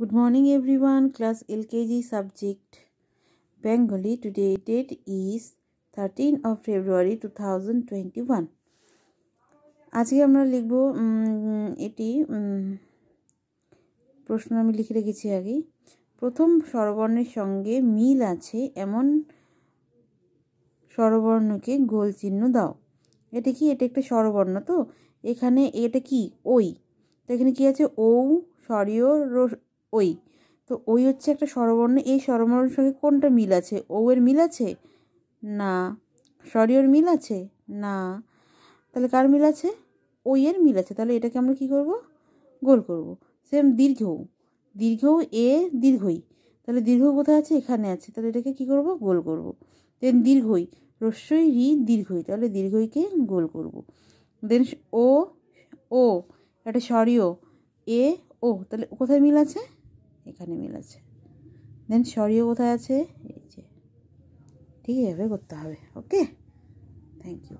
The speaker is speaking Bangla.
Good morning Good morning everyone. Class LKG subject is thirteen of February two thousand twenty one আজকে আমরা লিখব এটি প্রশ্ন আমি লিখে রেখেছি আগে প্রথম স্বরবর্ণের সঙ্গে মিল আছে এমন স্বরবর্ণকে গোল চিহ্ন দাও এটা কি এটা একটা স্বরবর্ণ তো এখানে এটা কি ওই তো এখানে কী আছে ঔ স্বরীয় ওই তো ওই হচ্ছে একটা স্বরবর্ণ এই স্বরবর্ণের সঙ্গে কোনটা মিল আছে ও এর মিল আছে না সরি ওর মিল আছে না তাহলে কার মিল আছে ওই এর মিল আছে তাহলে এটাকে আমরা কি করব গোল করব সেম দীর্ঘ দীর্ঘ এ দীর্ঘই তাহলে দীর্ঘ কোথায় আছে এখানে আছে তাহলে এটাকে কি করব গোল করব দেন দীর্ঘই রস্যই রি দীর্ঘই তাহলে দীর্ঘইকে গোল করব দেন ও ও এটা সরিও এ ও তাহলে কোথায় মিল আছে এখানে মিল আছে দেন সরিও কোথায় আছে এই যে ঠিক এভাবে করতে হবে ওকে থ্যাংক ইউ